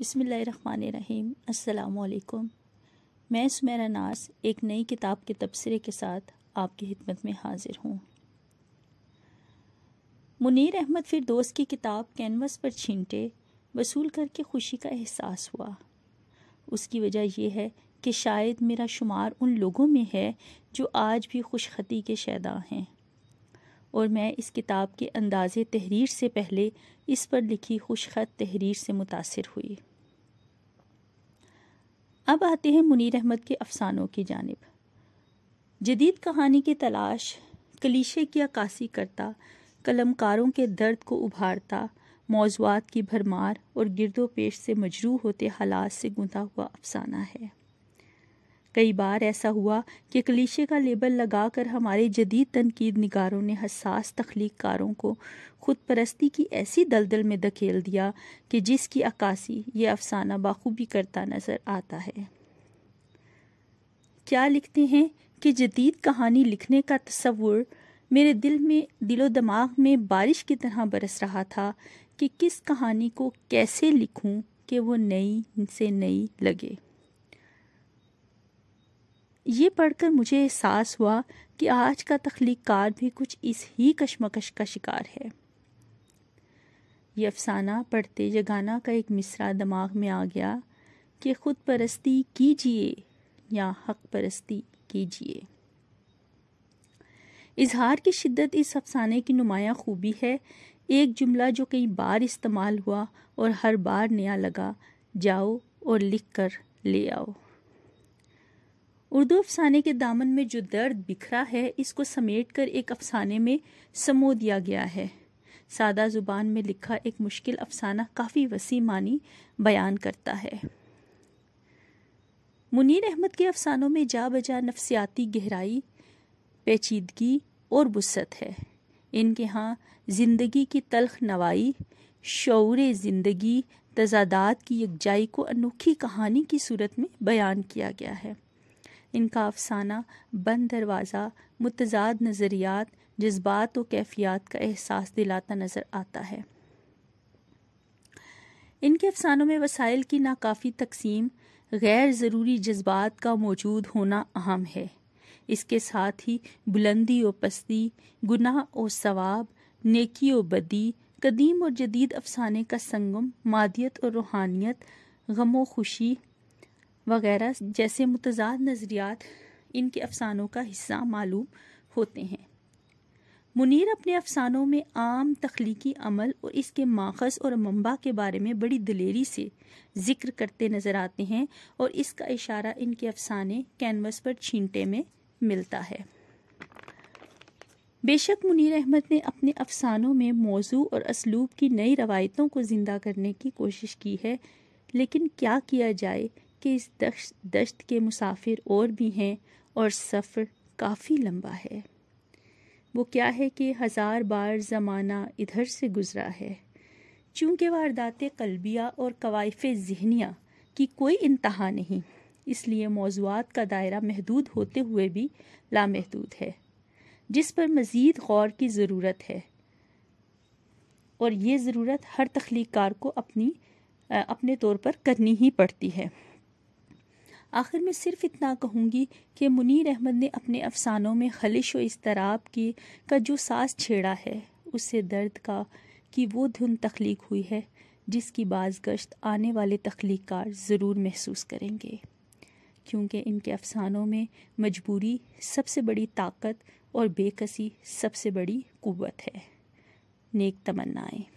बसमीम अल्लाम मैं सुमेरा नास एक नई किताब के तबसरे के साथ आपकी हिदमत में हाजिर हूँ मुनीर अहमद फिर दोस्त की किताब कैनवस पर छींटे वसूल करके खुशी का एहसास हुआ उसकी वजह यह है कि शायद मेरा शुमार उन लोगों में है जो आज भी खुशखती के शैदा हैं और मैं इस किताब के अंदाज़ तहरीर से पहले इस पर लिखी खुशखत तहरीर से मुतासर हुई अब आते हैं मुनीर अहमद के अफसानों की जानब जदीद कहानी की तलाश कलीशे की अक्सी करता कलमकारों के दर्द को उभारता मौजूद की भरमार और गिरदो पेश से मजरू होते हालात से गुंदा हुआ अफसाना है कई बार ऐसा हुआ कि कलीशे का लेबल लगाकर हमारे जदीद तनकीद निगारों ने हसास तख्लीक कारों को खुद परस्ती की ऐसी दलदल में धकेल दिया कि जिसकी अक्सी ये अफसाना बाखूबी करता नज़र आता है क्या लिखते हैं कि जदीद कहानी लिखने का तस्वुर मेरे दिल में दिलो दिमाग में बारिश की तरह बरस रहा था कि किस कहानी को कैसे लिखूं कि वो नई से नई लगे ये पढ़कर मुझे एहसास हुआ कि आज का तख्लीकार भी कुछ इस ही कशमकश का शिकार है ये अफसाना पढ़ते जगाना का एक मिसरा दिमाग में आ गया कि खुद परस्ती कीजिए या हक परस्ती कीजिए इजहार की शिद्दत इस अफसाने की नुमाया खूबी है एक जुमला जो कई बार इस्तेमाल हुआ और हर बार नया लगा जाओ और लिख कर ले आओ उर्दू अफसाने के दामन में जो दर्द बिखरा है इसको समेट कर एक अफसाने में समो दिया गया है सादा ज़ुबान में लिखा एक मुश्किल अफसाना काफ़ी वसी मानी बयान करता है मुनीर अहमद के अफसानों में जा बजा नफसियाती गहराई पेचीदगी और बुसत है इनके यहाँ ज़िंदगी की तलख नवाई शौर ज़िंदगी तजादात की यकजाई को अनोखी कहानी की सूरत में बयान किया गया है इनका अफसाना बंद दरवाज़ा मुतजाद नज़रियात जज्बात व कैफियात का एहसास दिलाता नज़र आता है इनके अफसानों में वसाइल की नाकाफ़ी तकसीम गैर ज़रूरी जज्बात का मौजूद होना अहम है इसके साथ ही बुलंदी और पस्ती गुनाह और सवाब नेकी और बदी कदीम और जदीद अफसाने का संगम मादियत और रूहानियत गमो खुशी वगैरह जैसे मुतजाद नज़रियात इनके अफसानों का हिस्सा मालूम होते हैं मुनीर अपने अफसानों में आम तख्लीकी अमल और इसके माखज और मम्बा के बारे में बड़ी दिलेरी से जिक्र करते नज़र आते हैं और इसका इशारा इनके अफसाने कैनवस पर छींटे में मिलता है बेशक मुनीर अहमद ने अपने अफसानों में मौजू और इसलूब की नई रवायतों को ज़िंदा करने की कोशिश की है लेकिन क्या किया जाए कि इस दश दश्त के मुसाफिर और भी हैं और सफ़र काफ़ी लंबा है वो क्या है कि हज़ार बार ज़माना इधर से गुज़रा है चूँकि वारदात कलबिया और कवायफ जहनिया की कोई इंतहा नहीं इसलिए मौजूद का दायरा महदूद होते हुए भी लामहदूद है जिस पर मज़ीद गौर की ज़रूरत है और ये ज़रूरत हर तख्लीकार को अपनी अपने तौर पर करनी ही पड़ती है आखिर में सिर्फ इतना कहूँगी कि मुनीर अहमद ने अपने अफसानों में खलिश व इसतराब की का जो सास छेड़ा है उससे दर्द का कि वो धुन तख्लीक हुई है जिसकी बाजगश्त आने वाले तख्लीकार ज़रूर महसूस करेंगे क्योंकि इनके अफसानों में मजबूरी सबसे बड़ी ताकत और बेकसी सबसे बड़ी कुवत है नेक तमन्नाएं